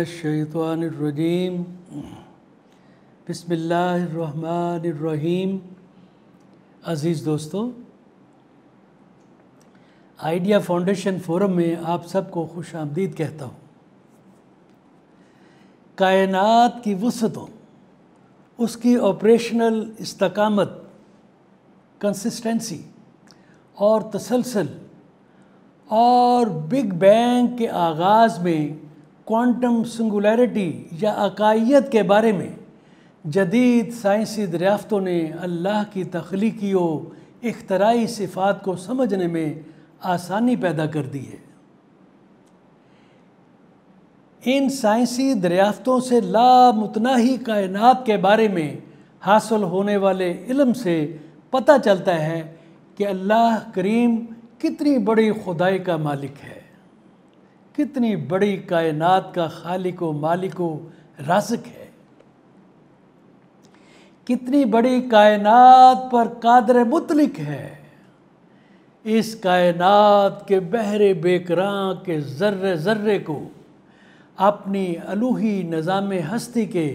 मिनशैतवानरजीम बसमीम अज़ीज़ दोस्तों idea foundation forum में आप सबको खुश आमदीद कहता हूँ कायनात की वसतों उसकी ऑपरेशनल इस्तकामत कंसिस्टेंसी और तसलसल और बिग बैंग के आगाज़ में क्वांटम सिंगुलैरिटी या अकाइत के बारे में जदीद साइंसी दरियाफ़तों ने अल्लाह की तख्लीकी व इख्तराई सिफात को समझने में आसानी पैदा कर दी है इन साइंसी दरियाफ़्तों से लामतनाही कायनात के बारे में हासिल होने वाले इलम से पता चलता है कि अल्लाह करीम कितनी बड़ी खुदाई का मालिक है कितनी बड़ी कायनात का खालिक मालिको रासक है कितनी बड़ी कायनात पर कादर मुतलिक है इस कायनात के बहरे बेकरां के ज़र्रे ज़र्रे को अपनी अलूही निज़ाम हस्ती के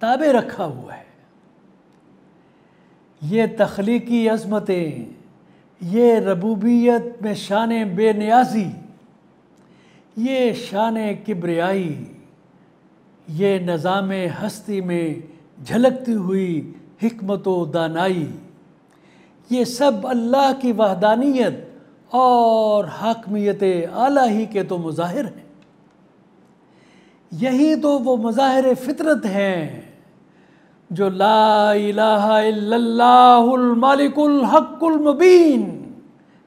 ताबे रखा हुआ है ये तख्लीकी अजमतें ये रबूबियत में शान बेनियाजी ये शान किब्रियाई ये नज़ाम हस्ती में झलकती हुई हमत व दानाई ये सब अल्लाह की वहदानियत और हाकमियत आला ही के तो मुजाहिर हैं यही तो वो मज़ाहिर फितरत हैं जो ला लाकुल हक्कुल मुबीन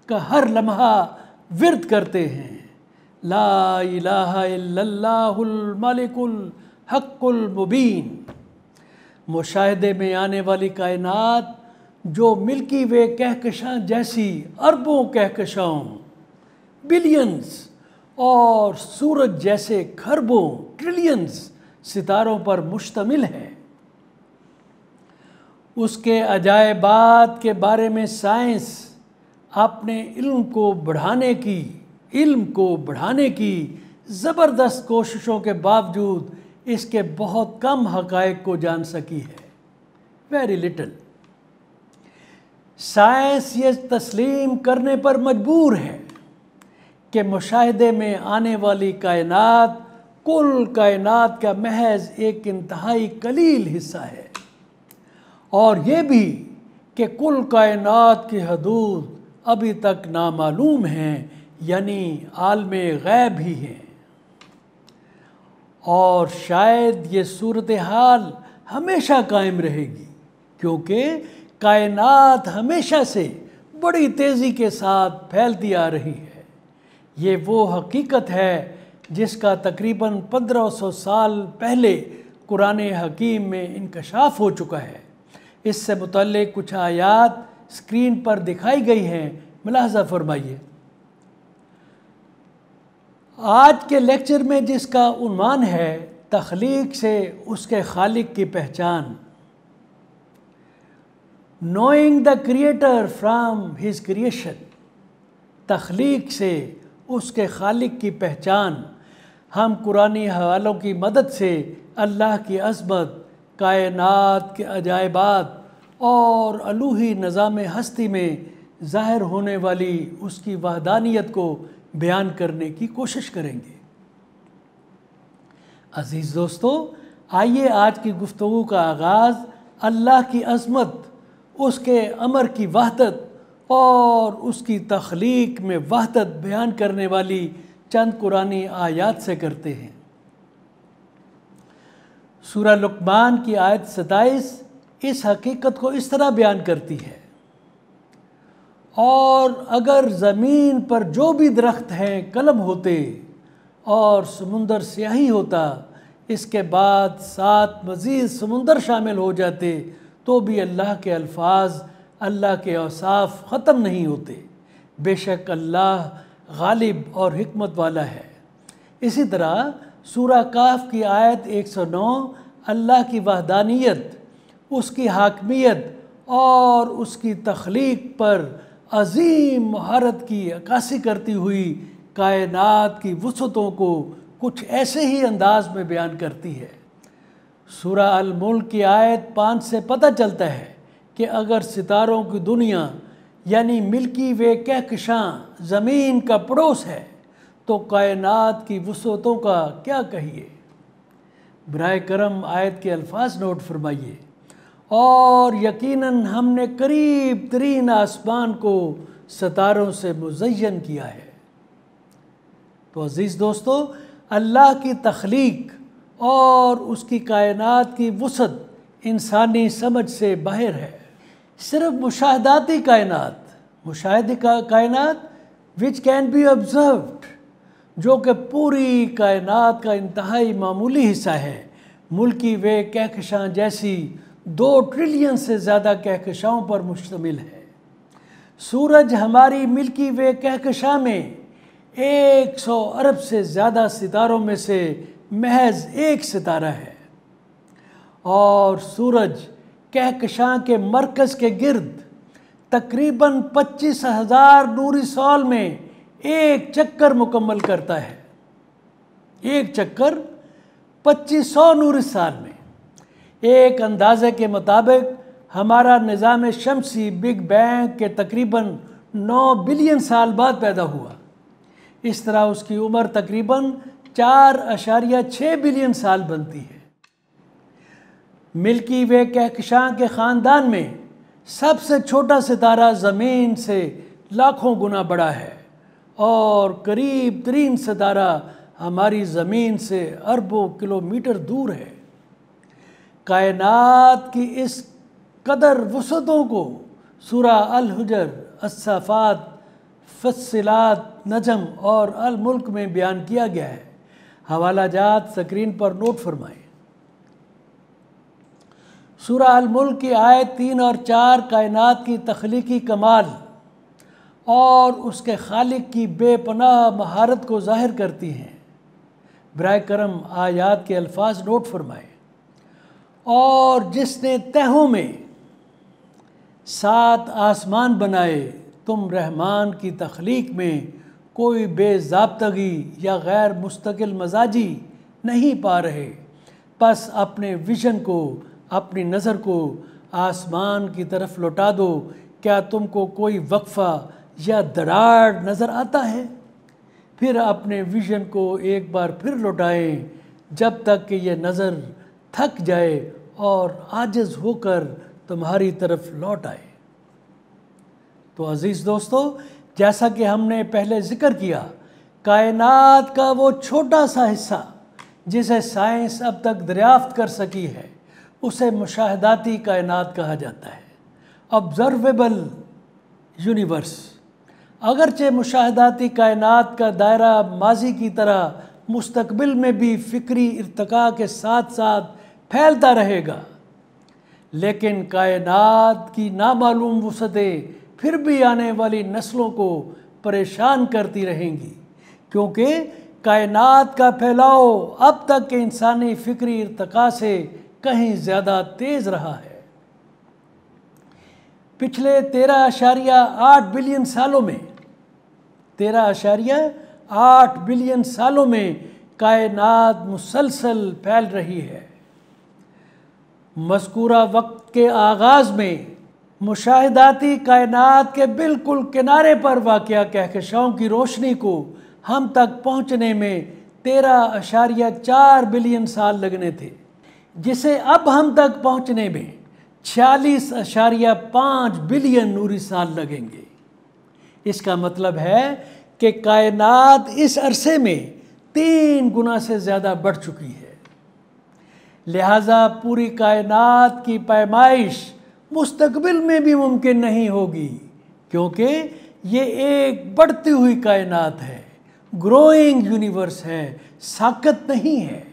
का हर लम्हा विरद करते हैं लाहुलमलिकुल हक्कुलमुबीन मुशाहदे में आने वाली कायनात जो मिल्की वे कहकशां जैसी अरबों कहकशाओं बिलियंस और सूरज जैसे खरबों ट्रिलियंस सितारों पर मुश्तमिल है उसके अजायबात के बारे में साइंस अपने इल्म को बढ़ाने की इल्म को बढ़ाने की ज़बरदस्त कोशिशों के बावजूद इसके बहुत कम हक़ को जान सकी है वेरी लिटल साइंस ये तस्लीम करने पर मजबूर है कि मुशाहदे में आने वाली कायनात कुल कायनात का महज एक इंतहाई कलील हिस्सा है और ये भी कि कुल कायनात की हदूद अभी तक नामालूम हैं यानी आलम गैब ही हैं और शायद ये सूरत हाल हमेशा कायम रहेगी क्योंकि कायनात हमेशा से बड़ी तेज़ी के साथ फैलती आ रही है ये वो हकीकत है जिसका तकरीबन 1500 साल पहले कुरान हकीम में इंकशाफ हो चुका है इससे मुतल कुछ आयात स्क्रीन पर दिखाई गई हैं मुलाजा फरमाइए आज के लेक्चर में जिसका उन्वान है तख्लीक से उसके खालिक की पहचान knowing the creator from his creation तख्लीक से उसके खालिक की पहचान हम कुरानी हवालों की मदद से अल्लाह की अजमत कायनात के अजायबात और अलूही निज़ाम हस्ती में ज़ाहिर होने वाली उसकी वहदानियत को बयान करने की कोशिश करेंगे अज़ीज़ दोस्तों आइए आज की गुफ्तु का आगाज़ अल्लाह की अजमत उसके अमर की वहदत और उसकी तख्लीक में वहदत बयान करने वाली चंद कुरानी आयात से करते हैं सूरह लुकमान की आयत सताइस इस हकीकत को इस तरह बयान करती है और अगर ज़मीन पर जो भी दरख्त हैं कलम होते और समुंदर स्याही होता इसके बाद सात मज़ीद समुंदर शामिल हो जाते तो भी अल्लाह के अल्फाज अल्लाह के अवसाफ ख़त्म नहीं होते बेशक अल्लाह गालिब और हमत वाला है इसी तरह सूर काफ की आयत 109 अल्लाह की वहदानियत उसकी हाकमियत और उसकी तख्लीक पर अजीम महारत की अक्सी करती हुई कायनात की वसतों को कुछ ऐसे ही अंदाज में बयान करती है सूरा मुल्क की आयत पाँच से पता चलता है कि अगर सितारों की दुनिया यानी मिल्की वे कहकशां ज़मीन का पड़ोस है तो कायनात की वसतों का क्या कहिए बर करम आयत के अल्फाज नोट फरमाइए और यकीनन हमने करीब तरीन आसमान को सितारों से मुजयन किया है तो अज़ीज़ दोस्तों अल्लाह की तख्लीक और उसकी कायनात की वसत इंसानी समझ से बाहर है सिर्फ मुशाहदाती कायनात मुशाहद का कायनात विच कैन बी ऑब्जर्व्ड जो कि पूरी कायनात का इंतहाई मामूली हिस्सा है मुल्की वे कहकशां जैसी दो ट्रिलियन से ज़्यादा कहकशाओं पर मुश्तमिल है सूरज हमारी मिल्की वे कहकशा में एक सौ अरब से ज़्यादा सितारों में से महज एक सितारा है और सूरज कहकशां के मरकज़ के गिर्द तकरीबन पच्चीस हज़ार नूरी साल में एक चक्कर मुकम्मल करता है एक चक्कर पच्चीस सौ नूरी साल में एक अंदाजे के मुताबिक हमारा निज़ाम शमसी बिग बैंग के तकरीबन 9 बिलियन साल बाद पैदा हुआ इस तरह उसकी उम्र तकरीबन चार अशारिया छः बिलियन साल बनती है मिल्की वे कहकशां के ख़ानदान में सबसे छोटा सितारा ज़मीन से लाखों गुना बड़ा है और करीब तरीन सितारा हमारी ज़मीन से अरबों किलोमीटर दूर है कायनात की इस कदर वसतों को सूरा अलहजर असफ़ात फसलात नजम और मुल्क में बयान किया गया है हवाला जात स्क्रीन पर नोट फरमाएँ सूरा मुल्क की आयत तीन और चार कायनात की तख्लीकी कमाल और उसके खालिक की बेपनाह महारत को जाहिर करती हैं बर करम आयात के अल्फाज नोट फरमाएँ और जिसने तहों में सात आसमान बनाए तुम रहमान की तख्लीक में कोई बेजाबतगी या गैर मुस्तकिल मजाजी नहीं पा रहे बस अपने विजन को अपनी नज़र को आसमान की तरफ लौटा दो क्या तुमको कोई वक्फ़ा या दरार नज़र आता है फिर अपने विजन को एक बार फिर लौटाएं जब तक कि यह नज़र थक जाए और आजज होकर तुम्हारी तरफ लौट आए तो अज़ीज़ दोस्तों जैसा कि हमने पहले ज़िक्र किया कायनात का वो छोटा सा हिस्सा जिसे साइंस अब तक दरियाफ्त कर सकी है उसे मुशाहदाती कायनात कहा जाता है ऑब्ज़र्वेबल यूनिवर्स अगरचे मुशाहदाती कायनात का दायरा माजी की तरह मुस्तकबिल में भी फ़िक्री इरतका के साथ साथ फैलता रहेगा लेकिन कायनात की नामालूम वसतें फिर भी आने वाली नस्लों को परेशान करती रहेंगी क्योंकि कायनात का फैलाव अब तक के इंसानी फ़िक्री इरतका से कहीं ज़्यादा तेज़ रहा है पिछले तेरह आशारिया आठ बिलियन सालों में तेरह आशारिया आठ बिलियन सालों में कायनात मुसलसल फैल रही है मस्कूरा वक्त के आगाज़ में मुशाहदाती कायनात के बिल्कुल किनारे पर वाक़ कहकशाओं की रोशनी को हम तक पहुँचने में तेरह अशारिया चार बिलियन साल लगने थे जिसे अब हम तक पहुँचने में छियालीस अशारिया पाँच बिलियन नूरी साल लगेंगे इसका मतलब है कि कायनात इस अरसे में तीन गुना से ज़्यादा बढ़ चुकी है लिहाजा पूरी कायनात की पैमाइश मुस्तकबिल में भी मुमकिन नहीं होगी क्योंकि ये एक बढ़ती हुई कायनात है ग्रोइंग यूनिवर्स है साकत नहीं है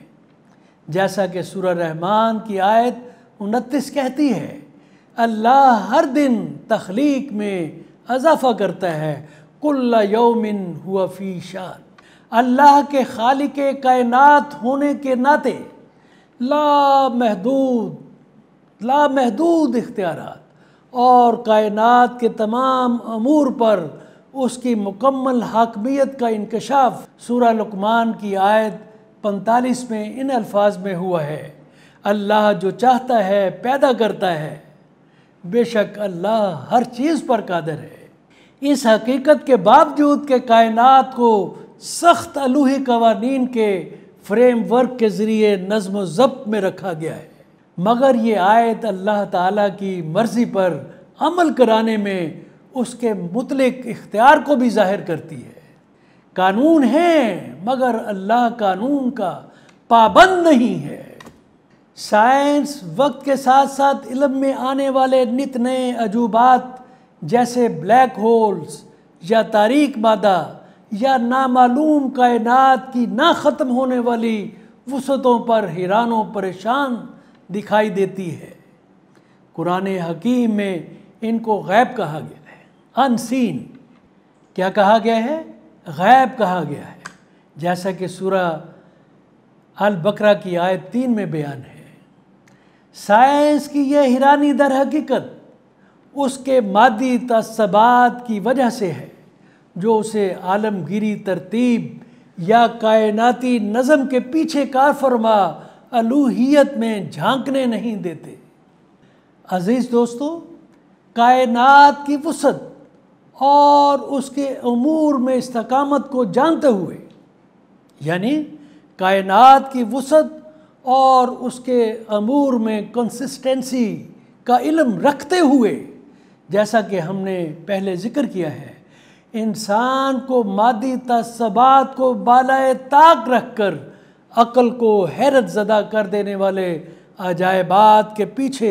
जैसा कि सूर रहमान की आयत उनतीस कहती है अल्लाह हर दिन तख्लीक में अजाफा करता है कुल्ला यौमिन हुआ फ़ी शान अल्लाह के खालिक कायनात होने के नाते लामहदूद लामहदूद इख्तियार और कायनात के तमाम अमूर पर उसकी मुकम्मल हाकमियत का इंकशाफ सूरा लकमान की आयत पैंतालीस में इन अल्फाज में हुआ है अल्लाह जो चाहता है पैदा करता है बेशक अल्लाह हर चीज़ पर कादर है इस हकीकत के बावजूद के कायनात को सख्त अलूही कवानीन के फ्रेमवर्क के ज़रिए नज़म ज़ब्त में रखा गया है मगर ये आयत अल्लाह ताला की मर्ज़ी पर अमल कराने में उसके मुतलक इख्तियार को भी ज़ाहिर करती है कानून है मगर अल्लाह कानून का पाबंद नहीं है साइंस वक्त के साथ साथ इलम में आने वाले नित नए अजूबात जैसे ब्लैक होल्स या तारीख मादा या नामालूम कायनात की ना ख़त्म होने वाली वसतों पर हैरानों परेशान दिखाई देती है कुरान हकीम में इनको गैब कहा गया है अनसीन क्या कहा गया है गैब कहा गया है जैसा कि सूरह अल बकरा की आयत तीन में बयान है साइंस की यह हिरानी दर हकीकत उसके मादी तस्बात की वजह से है जो उसे आलमगिरी तरतीब या कायनाती नज़म के पीछे कार फरमा अलूहियत में झांकने नहीं देते अज़ीज़ दोस्तों कायनात की वसत और उसके अमूर में इस्तकामत को जानते हुए यानी कायनात की वसत और उसके अमूर में कंसिस्टेंसी का इलम रखते हुए जैसा कि हमने पहले ज़िक्र किया है इंसान को मादी तस्बात को बालाए ताक रख कर अक़ल को हैरत ज़दा कर देने वाले अजायबात के पीछे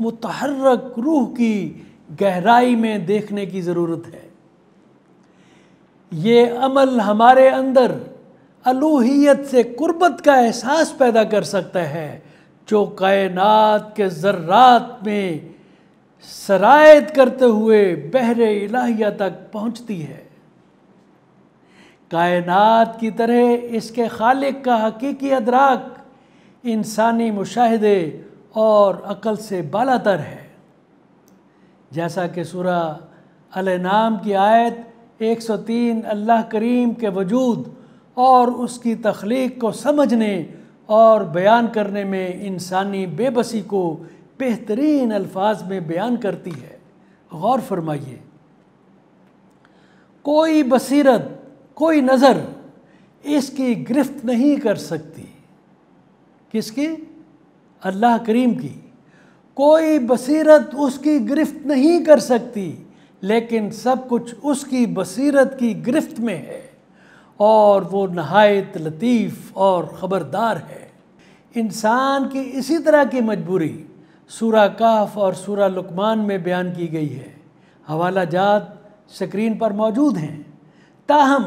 मुतहरक रूह की गहराई में देखने की ज़रूरत है ये अमल हमारे अंदर अलूहियत से कुर्बत का एहसास पैदा कर सकता है जो कायनात के ज़र्रात में सरायत करते हुए बहरे इलाहिया तक पहुंचती है कायनात की तरह इसके खालिक का हकीकी अदराक इंसानी मुशाहदे और अक़ल से बालातर है जैसा कि सूरा नाम की आयत 103 अल्लाह करीम के वजूद और उसकी तख्लीक को समझने और बयान करने में इंसानी बेबसी को बेहतरीन अल्फाज में बयान करती है गौर फरमाइए कोई बसीरत कोई नज़र इसकी गिरफ्त नहीं कर सकती किसकी अल्लाह करीम की कोई बसीरत उसकी गिरफ्त नहीं कर सकती लेकिन सब कुछ उसकी बसीरत की गिरफ्त में है और वो नहायत लतीफ़ और ख़बरदार है इंसान की इसी तरह की मजबूरी सूरा काफ और सूरा लुकमान में बयान की गई है हवाला जात स्क्रीन पर मौजूद हैं ताहम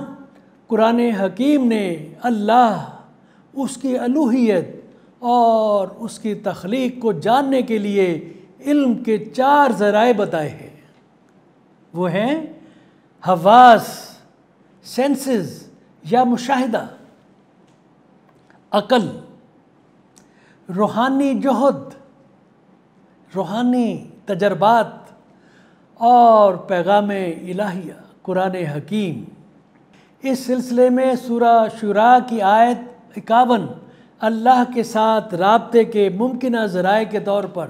कुरान हकीम ने अल्लाह उसकी अलूहियत और उसकी तख्लीक को जानने के लिए इल्म के चार ज़राए बताए हैं वो हैं हवास सेंसेस या मुशाहिदा अकल रूहानी जहद रूहानी तजर्बात और पैगाम इलाहिया कुरान हकीम इस सिलसिले में सूरा शुरा की आयत इक्यावन अल्लाह के साथ रबते के मुमकिन ज़राए के तौर पर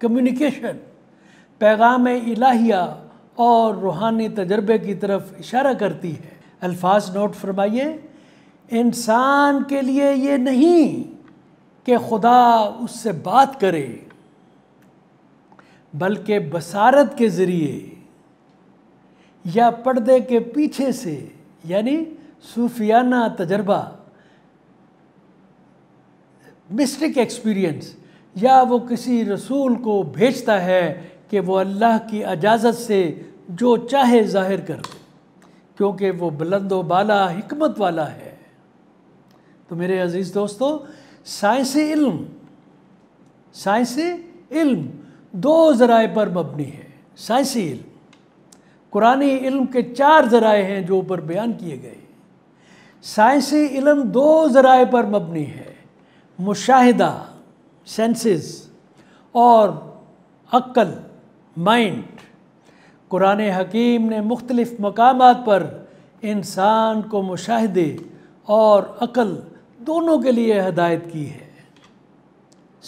कम्युनिकेशन पैगाम इलाहिया और रूहानी तजर्बे की तरफ इशारा करती है अल्फाज नोट फरमाइए इंसान के लिए ये नहीं कि खुदा उससे बात करे बल्कि बसारत के ज़रिए या पर्दे के पीछे से यानी सूफियाना तजर्बा मिस्टिक एक्सपीरियंस या वो किसी रसूल को भेजता है कि वो अल्लाह की इजाज़त से जो चाहे ज़ाहिर कर दे क्योंकि वो बुलंद बाला हमत वाला है तो मेरे अज़ीज़ दोस्तों साइंस इल्म साइंस इल्म दो ज़राए पर मबनी है साइंसी इल्म कुरानी इल्म के चार ज़राए हैं जो ऊपर बयान किए गए साइंसी इल्म दो ज़राए पर मबनी है मुशाहिदा सेंसेस और अक्ल माइंड कुरान हकीम ने मुख्तलिफ़ मकाम पर इंसान को मुशाहिदे और अक्ल दोनों के लिए हदायत की है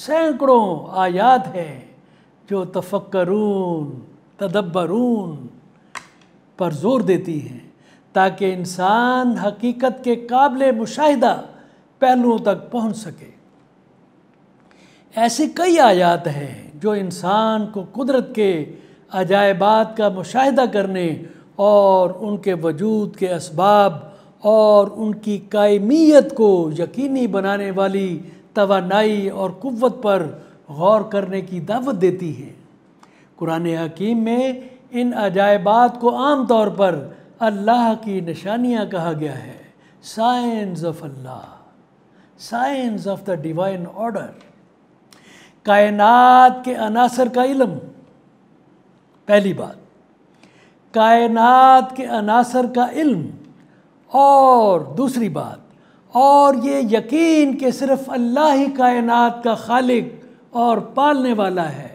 सैकड़ों आयात हैं जो तफक्रून तदब्बरून पर जोर देती हैं ताकि इंसान हकीकत के काबिल मुशाहिदा पहलुओं तक पहुंच सके ऐसी कई आयात हैं जो इंसान को कुदरत के अजायबात का मुशाहिदा करने और उनके वजूद के इसबाब और उनकी कायमियत को यकीनी बनाने वाली तोानाई और कुत पर गौर करने की दावत देती है कुरान हकीम में इन अजायबात को आम तौर पर अल्लाह की निशानियाँ कहा गया है science of Allah science of the divine order कायनात के अनासर का इलम पहली बात कायनात के अनासर का इल्म और दूसरी बात और ये यकीन कि सिर्फ अल्लाह ही कायनात का खालिक और पालने वाला है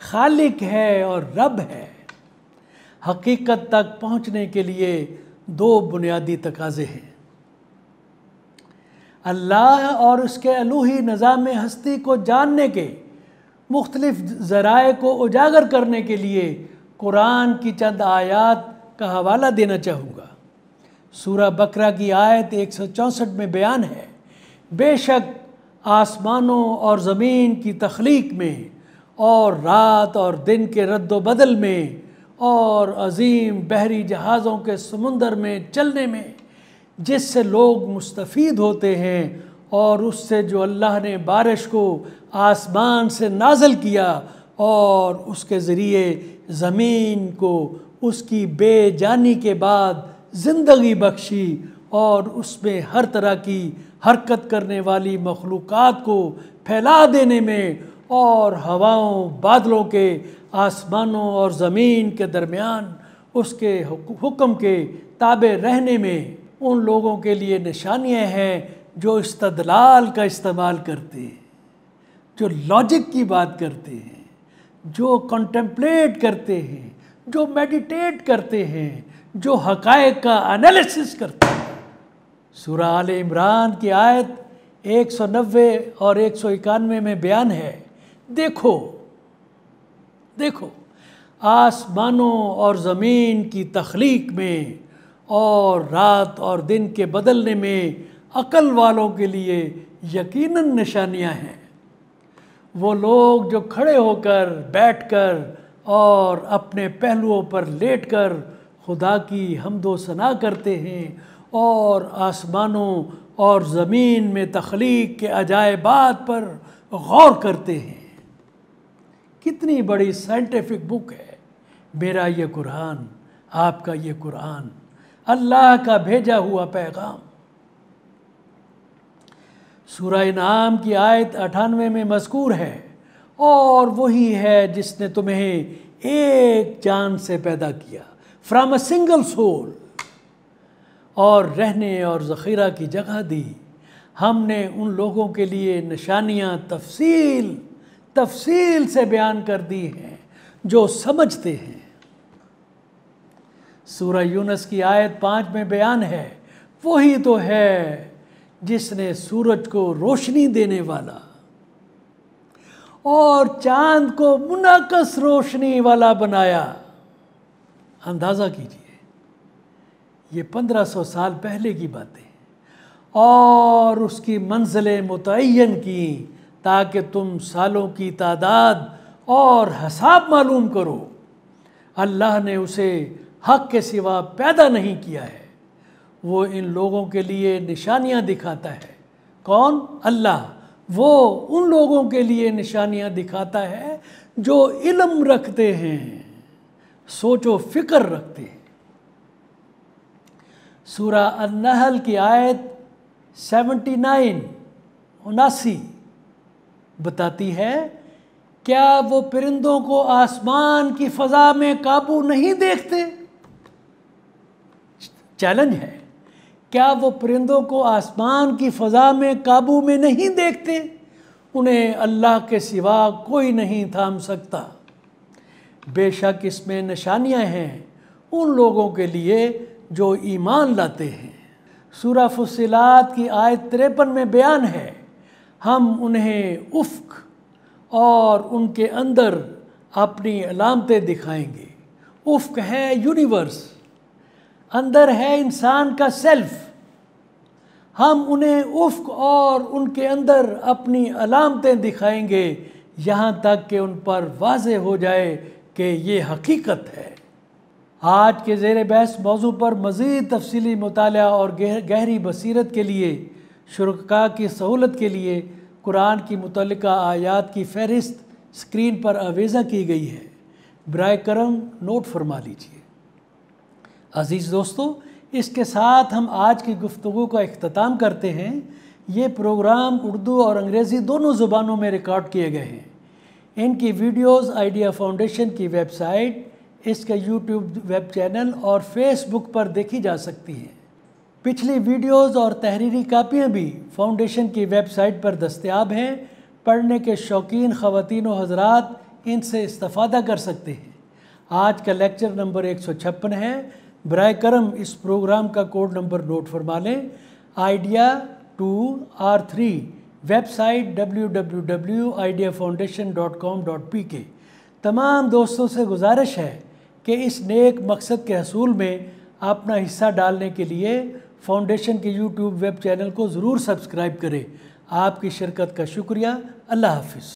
खालिक है और रब है हकीकत तक पहुंचने के लिए दो बुनियादी तकाजे हैं अल्लाह और उसके अलूही नजाम हस्ती को जानने के मुख्तलिफ ज़राए को उजागर करने के लिए कुरान की चंद आयात का हवाला देना चाहूँगा सूरा बकरा की आयत एक सौ चौंसठ में बयान है बेशक आसमानों और ज़मीन की तख्लीक में और रात और दिन के रद्द बदल में और अजीम बहरी जहाज़ों के समंदर में चलने में जिससे लोग मुस्तफ़ होते हैं और उससे जो अल्लाह ने बारिश को आसमान से नाजल किया और उसके ज़रिए ज़मीन को उसकी बेजानी के बाद ज़िंदगी बख्शी और उसमें हर तरह की हरकत करने वाली मखलूक़ को फैला देने में और हवाओं बादलों के आसमानों और ज़मीन के दरमियान उसके हुक्म के ताबे रहने में उन लोगों के लिए निशानियाँ हैं जो इस्तदलाल का इस्तेमाल करते हैं जो लॉजिक की बात करते हैं जो कंटेम्पलेट करते हैं जो मेडिटेट करते हैं जो हकायक का एनालिसिस करते हैं सूर आल इमरान की आयत 190 और एक सौ इक्यानवे में बयान है देखो देखो आसमानों और ज़मीन की तख्लीक में और रात और दिन के बदलने में अकल वालों के लिए यकीनन निशानियां हैं वो लोग जो खड़े होकर बैठकर और अपने पहलुओं पर लेटकर खुदा की हमदो सना करते हैं और आसमानों और ज़मीन में तख्लीक के अजायबात पर गौर करते हैं कितनी बड़ी साइंटिफिक बुक है मेरा ये कुरान आपका ये कुरान अल्लाह का भेजा हुआ पैगाम सूरह नाम की आयत अठानवे में मजकूर है और वही है जिसने तुम्हें एक चांद से पैदा किया फ्राम अ सिंगल सोल और रहने और ज़ख़ीरा की जगह दी हमने उन लोगों के लिए निशानियाँ तफसील तफसील से बयान कर दी हैं जो समझते हैं सूरह यूनस की आयत पाँच में बयान है वही तो है जिसने सूरज को रोशनी देने वाला और चांद को मुनाकस रोशनी वाला बनाया अंदाज़ा कीजिए ये सौ साल पहले की बातें और उसकी मंजिलें मुतन की ताकि तुम सालों की तादाद और हसाब मालूम करो अल्लाह ने उसे हक के सिवा पैदा नहीं किया है वो इन लोगों के लिए निशानियां दिखाता है कौन अल्लाह वो उन लोगों के लिए निशानियां दिखाता है जो इलम रखते हैं सोचो फिक्र रखते हैं सूरा अनहल की आयत 79 उनासी बताती है क्या वो परिंदों को आसमान की फ़ज़ा में काबू नहीं देखते चैलेंज है क्या वो परिंदों को आसमान की फ़ज़ा में काबू में नहीं देखते उन्हें अल्लाह के सिवा कोई नहीं थाम सकता बेशक इसमें निशानियां हैं उन लोगों के लिए जो ईमान लाते हैं सूरा फुसिलात की आयत तिरपन में बयान है हम उन्हें उफ्क और उनके अंदर अपनी अलामतें दिखाएंगे उफ्क है यूनिवर्स अंदर है इंसान का सेल्फ़ हम उन्हें उफ्क और उनके अंदर अपनी अलामतें दिखाएंगे यहाँ तक कि उन पर वाज हो जाए कि ये हकीकत है आज के जेर बहस मौजू पर मज़ीद तफसली मताल और गहरी बसरत के लिए शुरुका की सहूलत के लिए कुरान की मुतल आयात की फहरिस्त स्क्रीन पर आवेज़ा की गई है बर करम नोट फरमा लीजिए अज़ीज़ दोस्तों इसके साथ हम आज की गुफ्तु का अख्ताम करते हैं ये प्रोग्राम उर्दू और अंग्रेज़ी दोनों ज़ुबानों में रिकॉर्ड किए गए हैं इनकी वीडियोज़ आइडिया फाउंडेशन की वेबसाइट इसके यूट्यूब वेब चैनल और फेसबुक पर देखी जा सकती है पिछली वीडियोस और तहरीरी कापियाँ भी फाउंडेशन की वेबसाइट पर दस्तियाब हैं पढ़ने के शौकीन ख़वान हजरात इनसे इस्तफ़ादा कर सकते हैं आज का लेक्चर नंबर एक सौ छप्पन है बर करम इस प्रोग्राम का कोड नंबर नोट फरमा लें Idea two R three website W W W Idea Foundation dot com dot P K तमाम दोस्तों से गुजारिश है कि इस नेक मकसद के हसूल में अपना हिस्सा डालने के लिए फाउंडेशन के यूट्यूब वेब चैनल को ज़रूर सब्सक्राइब करें आपकी शिरकत का शुक्रिया अल्लाह हाफिज़